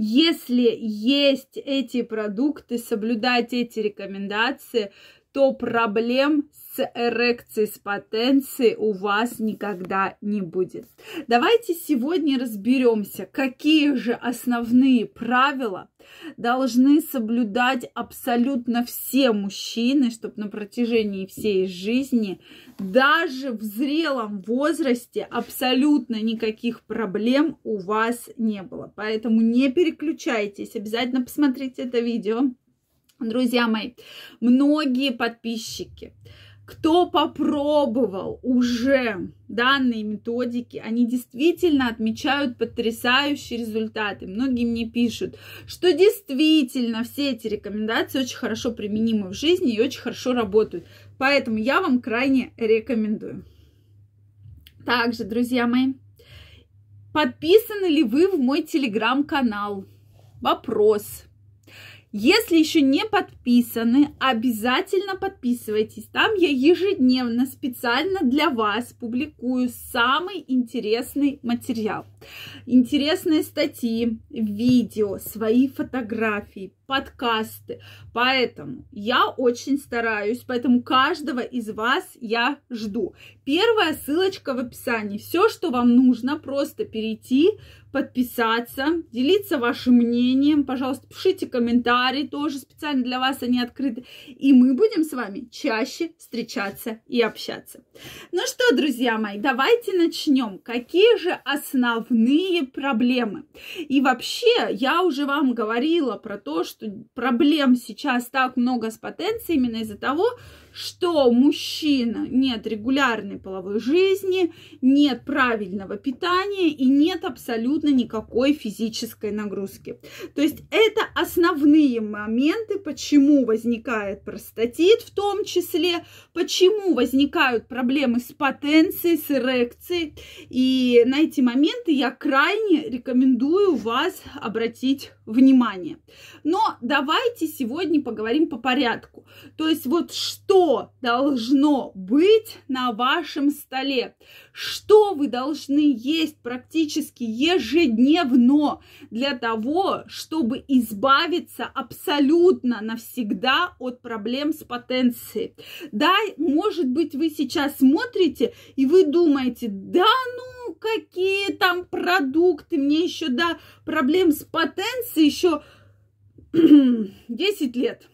Если есть эти продукты, соблюдать эти рекомендации, то проблем с эрекцией, с потенцией у вас никогда не будет. Давайте сегодня разберемся, какие же основные правила должны соблюдать абсолютно все мужчины, чтобы на протяжении всей жизни, даже в зрелом возрасте, абсолютно никаких проблем у вас не было. Поэтому не переключайтесь, обязательно посмотрите это видео. Друзья мои, многие подписчики, кто попробовал уже данные методики, они действительно отмечают потрясающие результаты. Многие мне пишут, что действительно все эти рекомендации очень хорошо применимы в жизни и очень хорошо работают. Поэтому я вам крайне рекомендую. Также, друзья мои, подписаны ли вы в мой телеграм-канал? Вопрос. Если еще не подписаны, обязательно подписывайтесь. Там я ежедневно специально для вас публикую самый интересный материал. Интересные статьи, видео, свои фотографии, подкасты. Поэтому я очень стараюсь, поэтому каждого из вас я жду. Первая ссылочка в описании. Все, что вам нужно, просто перейти, подписаться, делиться вашим мнением. Пожалуйста, пишите комментарии, тоже специально для вас они открыты. И мы будем с вами чаще встречаться и общаться. Ну что, друзья мои, давайте начнем. Какие же основные проблемы? И вообще, я уже вам говорила про то, что что проблем сейчас так много с потенцией именно из-за того, что мужчина нет регулярной половой жизни, нет правильного питания и нет абсолютно никакой физической нагрузки. То есть это основные моменты, почему возникает простатит в том числе, почему возникают проблемы с потенцией, с эрекцией. И на эти моменты я крайне рекомендую вас обратить внимание. Но давайте сегодня поговорим по порядку. То есть вот что должно быть на вашем столе, что вы должны есть практически ежедневно для того, чтобы избавиться абсолютно навсегда от проблем с потенцией. Да, может быть, вы сейчас смотрите и вы думаете, да ну, какие там продукты, мне еще, да, проблем с потенцией, еще 10 лет.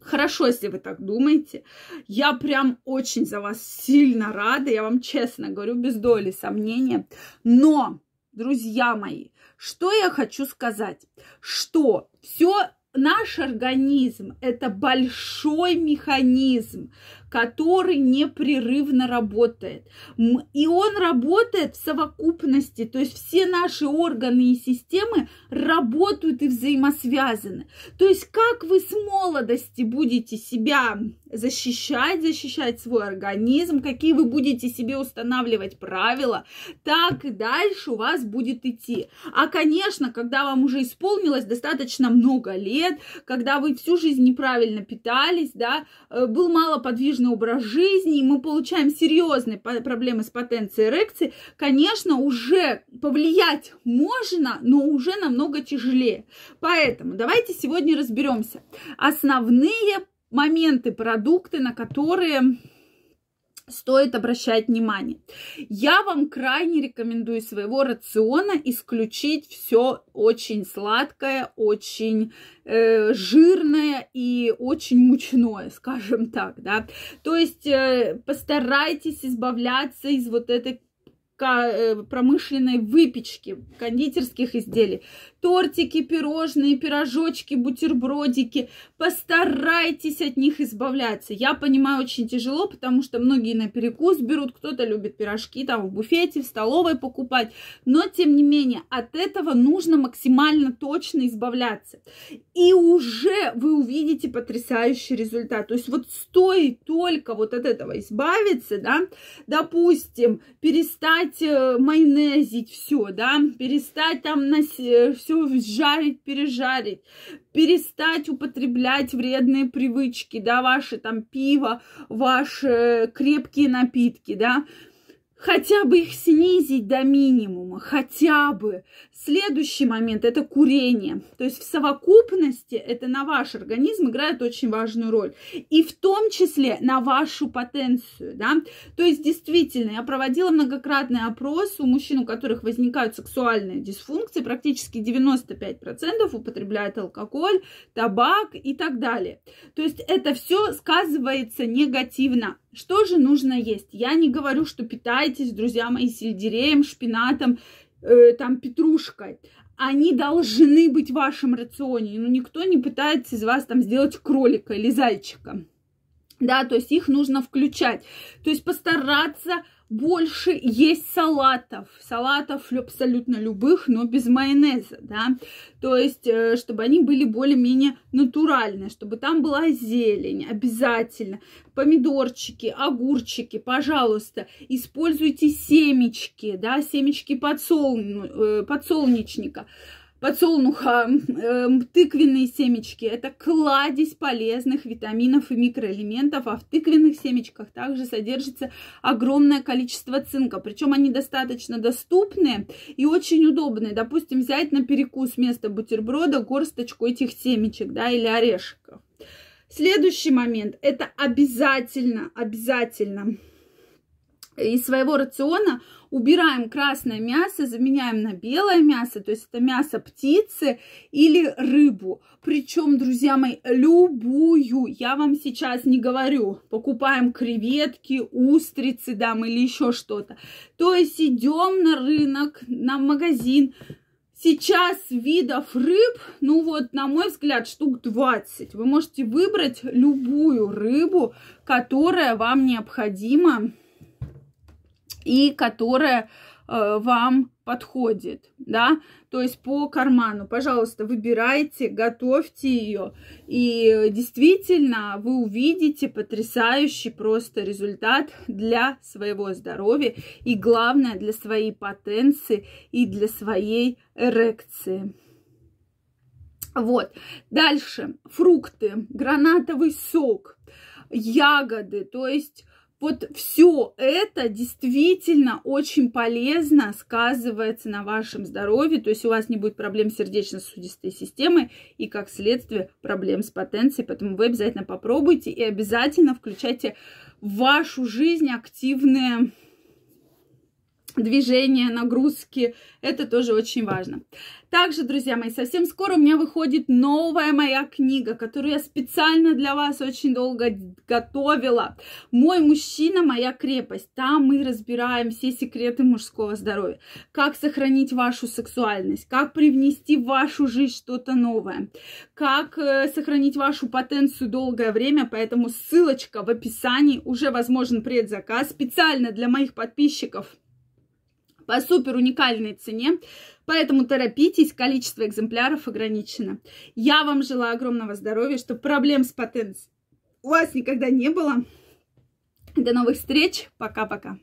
Хорошо, если вы так думаете. Я прям очень за вас сильно рада. Я вам честно говорю, без доли сомнения. Но, друзья мои, что я хочу сказать? Что все наш организм – это большой механизм, который непрерывно работает. И он работает в совокупности, то есть все наши органы и системы работают и взаимосвязаны. То есть как вы с молодости будете себя защищать, защищать свой организм, какие вы будете себе устанавливать правила, так и дальше у вас будет идти. А, конечно, когда вам уже исполнилось достаточно много лет, когда вы всю жизнь неправильно питались, да, э, был малоподвижный образ жизни, и мы получаем серьезные проблемы с потенцией эрекции, конечно, уже повлиять можно, но уже намного тяжелее. Поэтому давайте сегодня разберемся. Основные моменты, продукты, на которые стоит обращать внимание. Я вам крайне рекомендую своего рациона исключить все очень сладкое, очень э, жирное и очень мучное, скажем так, да. То есть э, постарайтесь избавляться из вот этой Э, промышленной выпечки, кондитерских изделий. Тортики, пирожные, пирожочки, бутербродики. Постарайтесь от них избавляться. Я понимаю, очень тяжело, потому что многие на перекус берут, кто-то любит пирожки там в буфете, в столовой покупать. Но, тем не менее, от этого нужно максимально точно избавляться. И уже вы увидите потрясающий результат. То есть вот стоит только вот от этого избавиться, да, допустим, перестать перестать э, майонезить все, да, перестать там нас... Э, все жарить, пережарить, перестать употреблять вредные привычки, да, ваши там пиво, ваши э, крепкие напитки, да, хотя бы их снизить до минимума, хотя бы. Следующий момент – это курение. То есть в совокупности это на ваш организм играет очень важную роль. И в том числе на вашу потенцию. Да? То есть действительно, я проводила многократный опрос у мужчин, у которых возникают сексуальные дисфункции. Практически 95% употребляют алкоголь, табак и так далее. То есть это все сказывается негативно. Что же нужно есть? Я не говорю, что питайте питайтесь, друзья мои, сельдереем, шпинатом, э, там, петрушкой. Они должны быть в вашем рационе. Ну, никто не пытается из вас там сделать кролика или зайчика. Да, то есть их нужно включать. То есть постараться больше есть салатов. Салатов абсолютно любых, но без майонеза, да. То есть, э, чтобы они были более-менее натуральные, чтобы там была зелень обязательно. Помидорчики, огурчики, пожалуйста, используйте семечки, да, семечки подсолн... Э, подсолнечника подсолнуха, э, тыквенные семечки. Это кладезь полезных витаминов и микроэлементов, а в тыквенных семечках также содержится огромное количество цинка. Причем они достаточно доступны и очень удобны. Допустим, взять на перекус вместо бутерброда горсточку этих семечек да, или орешков. Следующий момент – это обязательно, обязательно – из своего рациона убираем красное мясо, заменяем на белое мясо, то есть это мясо птицы или рыбу. Причем, друзья мои, любую, я вам сейчас не говорю, покупаем креветки, устрицы дам или еще что-то. То есть идем на рынок, на магазин, Сейчас видов рыб, ну вот, на мой взгляд, штук 20. Вы можете выбрать любую рыбу, которая вам необходима и которая э, вам подходит, да, то есть по карману, пожалуйста, выбирайте, готовьте ее, и действительно вы увидите потрясающий просто результат для своего здоровья и, главное, для своей потенции и для своей эрекции. Вот, дальше фрукты, гранатовый сок, ягоды, то есть вот все это действительно очень полезно сказывается на вашем здоровье, то есть у вас не будет проблем с сердечно-сосудистой системой и, как следствие, проблем с потенцией. Поэтому вы обязательно попробуйте и обязательно включайте в вашу жизнь активные движения, нагрузки. Это тоже очень важно. Также, друзья мои, совсем скоро у меня выходит новая моя книга, которую я специально для вас очень долго готовила. «Мой мужчина, моя крепость». Там мы разбираем все секреты мужского здоровья. Как сохранить вашу сексуальность, как привнести в вашу жизнь что-то новое, как э, сохранить вашу потенцию долгое время. Поэтому ссылочка в описании, уже возможен предзаказ специально для моих подписчиков – по супер уникальной цене. Поэтому торопитесь, количество экземпляров ограничено. Я вам желаю огромного здоровья, чтобы проблем с патентом у вас никогда не было. До новых встреч. Пока-пока.